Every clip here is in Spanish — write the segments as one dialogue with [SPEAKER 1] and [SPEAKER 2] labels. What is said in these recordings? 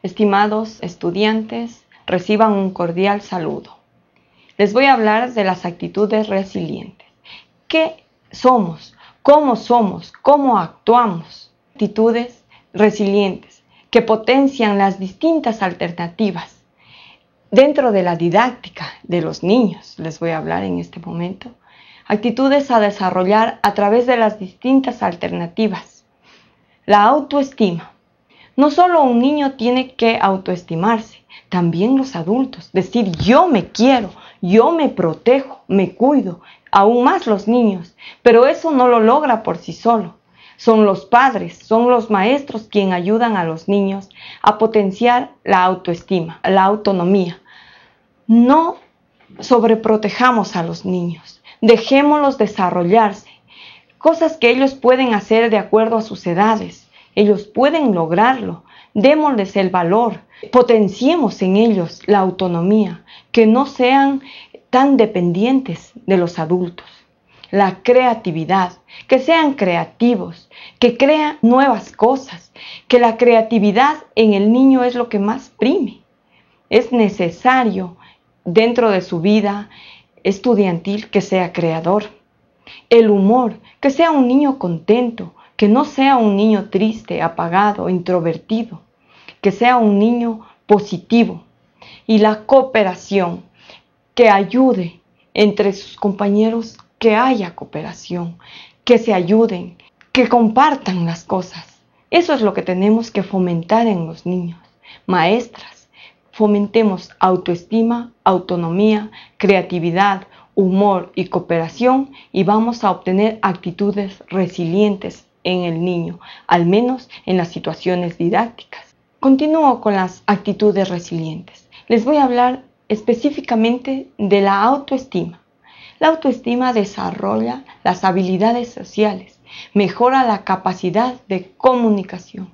[SPEAKER 1] Estimados estudiantes, reciban un cordial saludo. Les voy a hablar de las actitudes resilientes. ¿Qué somos? ¿Cómo somos? ¿Cómo actuamos? Actitudes resilientes que potencian las distintas alternativas dentro de la didáctica de los niños, les voy a hablar en este momento, actitudes a desarrollar a través de las distintas alternativas. La autoestima. No solo un niño tiene que autoestimarse, también los adultos. Decir yo me quiero, yo me protejo, me cuido, aún más los niños. Pero eso no lo logra por sí solo. Son los padres, son los maestros quienes ayudan a los niños a potenciar la autoestima, la autonomía. No sobreprotejamos a los niños, dejémoslos desarrollarse, cosas que ellos pueden hacer de acuerdo a sus edades ellos pueden lograrlo. Démosles el valor. Potenciemos en ellos la autonomía. Que no sean tan dependientes de los adultos. La creatividad. Que sean creativos. Que crean nuevas cosas. Que la creatividad en el niño es lo que más prime. Es necesario dentro de su vida estudiantil que sea creador. El humor, que sea un niño contento, que no sea un niño triste, apagado, introvertido, que sea un niño positivo y la cooperación, que ayude entre sus compañeros, que haya cooperación, que se ayuden, que compartan las cosas. Eso es lo que tenemos que fomentar en los niños. Maestras, fomentemos autoestima, autonomía, creatividad, humor y cooperación y vamos a obtener actitudes resilientes en el niño, al menos en las situaciones didácticas. Continúo con las actitudes resilientes. Les voy a hablar específicamente de la autoestima. La autoestima desarrolla las habilidades sociales, mejora la capacidad de comunicación.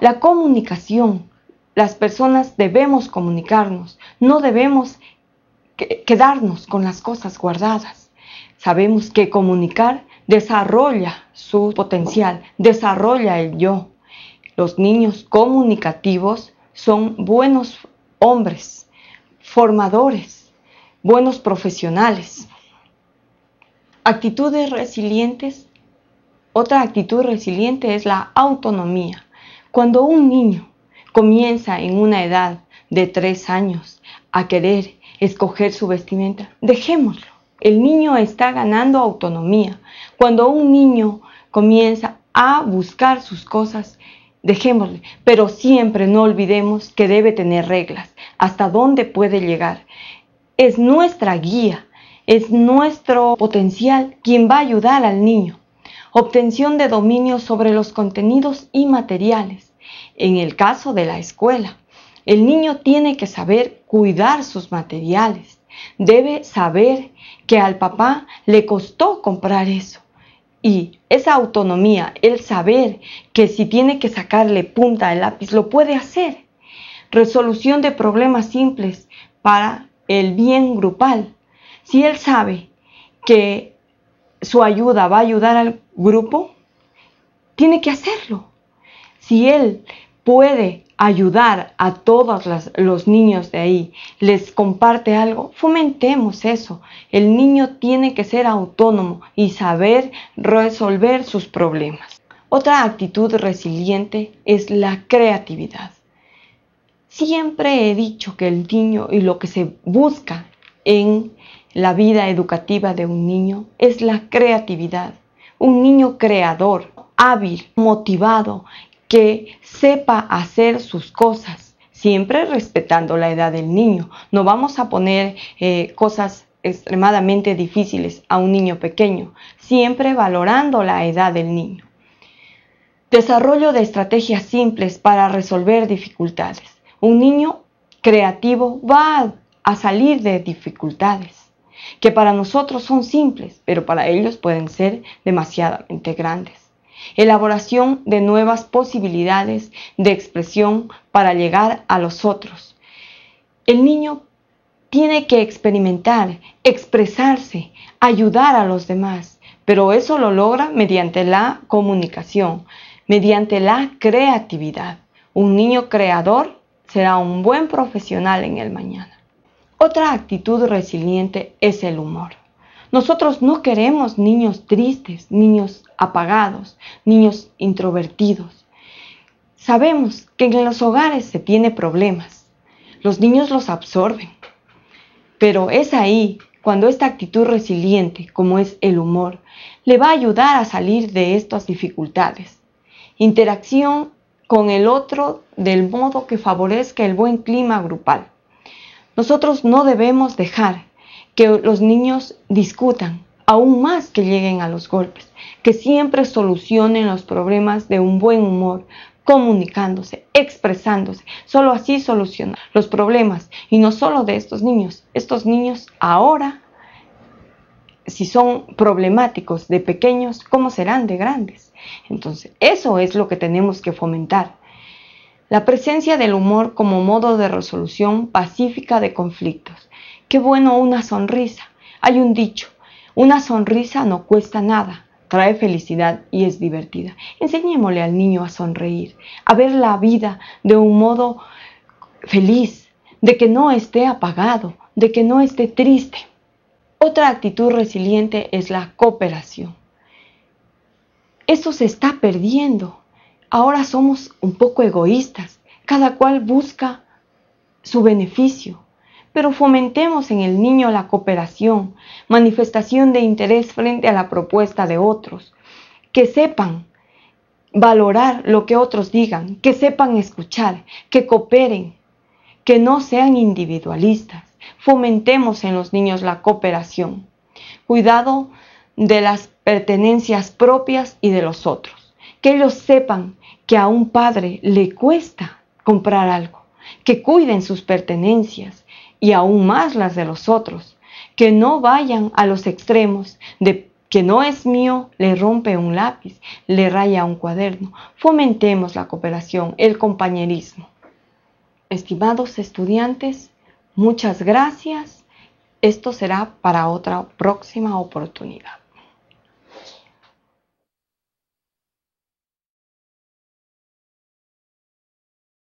[SPEAKER 1] La comunicación, las personas debemos comunicarnos, no debemos quedarnos con las cosas guardadas. Sabemos que comunicar desarrolla su potencial, desarrolla el yo. Los niños comunicativos son buenos hombres, formadores, buenos profesionales. Actitudes resilientes. Otra actitud resiliente es la autonomía. Cuando un niño comienza en una edad de tres años a querer escoger su vestimenta, dejémoslo el niño está ganando autonomía. Cuando un niño comienza a buscar sus cosas, dejémosle, pero siempre no olvidemos que debe tener reglas, hasta dónde puede llegar. Es nuestra guía, es nuestro potencial quien va a ayudar al niño. Obtención de dominio sobre los contenidos y materiales. En el caso de la escuela, el niño tiene que saber cuidar sus materiales debe saber que al papá le costó comprar eso. Y esa autonomía, el saber que si tiene que sacarle punta al lápiz, lo puede hacer. Resolución de problemas simples para el bien grupal. Si él sabe que su ayuda va a ayudar al grupo, tiene que hacerlo. Si él puede ayudar a todos los niños de ahí, les comparte algo, fomentemos eso. El niño tiene que ser autónomo y saber resolver sus problemas. Otra actitud resiliente es la creatividad. Siempre he dicho que el niño y lo que se busca en la vida educativa de un niño es la creatividad. Un niño creador, hábil, motivado, que sepa hacer sus cosas, siempre respetando la edad del niño. No vamos a poner eh, cosas extremadamente difíciles a un niño pequeño, siempre valorando la edad del niño. Desarrollo de estrategias simples para resolver dificultades. Un niño creativo va a salir de dificultades que para nosotros son simples, pero para ellos pueden ser demasiadamente grandes elaboración de nuevas posibilidades de expresión para llegar a los otros. El niño tiene que experimentar, expresarse, ayudar a los demás, pero eso lo logra mediante la comunicación, mediante la creatividad. Un niño creador será un buen profesional en el mañana. Otra actitud resiliente es el humor. Nosotros no queremos niños tristes, niños apagados, niños introvertidos. Sabemos que en los hogares se tiene problemas. Los niños los absorben. Pero es ahí cuando esta actitud resiliente, como es el humor, le va a ayudar a salir de estas dificultades. Interacción con el otro del modo que favorezca el buen clima grupal. Nosotros no debemos dejar que los niños discutan, aún más que lleguen a los golpes, que siempre solucionen los problemas de un buen humor, comunicándose, expresándose. Solo así solucionan los problemas y no solo de estos niños. Estos niños ahora, si son problemáticos de pequeños, ¿cómo serán de grandes? Entonces, eso es lo que tenemos que fomentar. La presencia del humor como modo de resolución pacífica de conflictos. Qué bueno una sonrisa. Hay un dicho, una sonrisa no cuesta nada, trae felicidad y es divertida. Enseñémosle al niño a sonreír, a ver la vida de un modo feliz, de que no esté apagado, de que no esté triste. Otra actitud resiliente es la cooperación. Eso se está perdiendo. Ahora somos un poco egoístas. Cada cual busca su beneficio pero fomentemos en el niño la cooperación, manifestación de interés frente a la propuesta de otros, que sepan valorar lo que otros digan, que sepan escuchar, que cooperen, que no sean individualistas. Fomentemos en los niños la cooperación. Cuidado de las pertenencias propias y de los otros. Que ellos sepan que a un padre le cuesta comprar algo que cuiden sus pertenencias y aún más las de los otros, que no vayan a los extremos de que no es mío, le rompe un lápiz, le raya un cuaderno. Fomentemos la cooperación, el compañerismo. Estimados estudiantes, muchas gracias. Esto será para otra próxima oportunidad.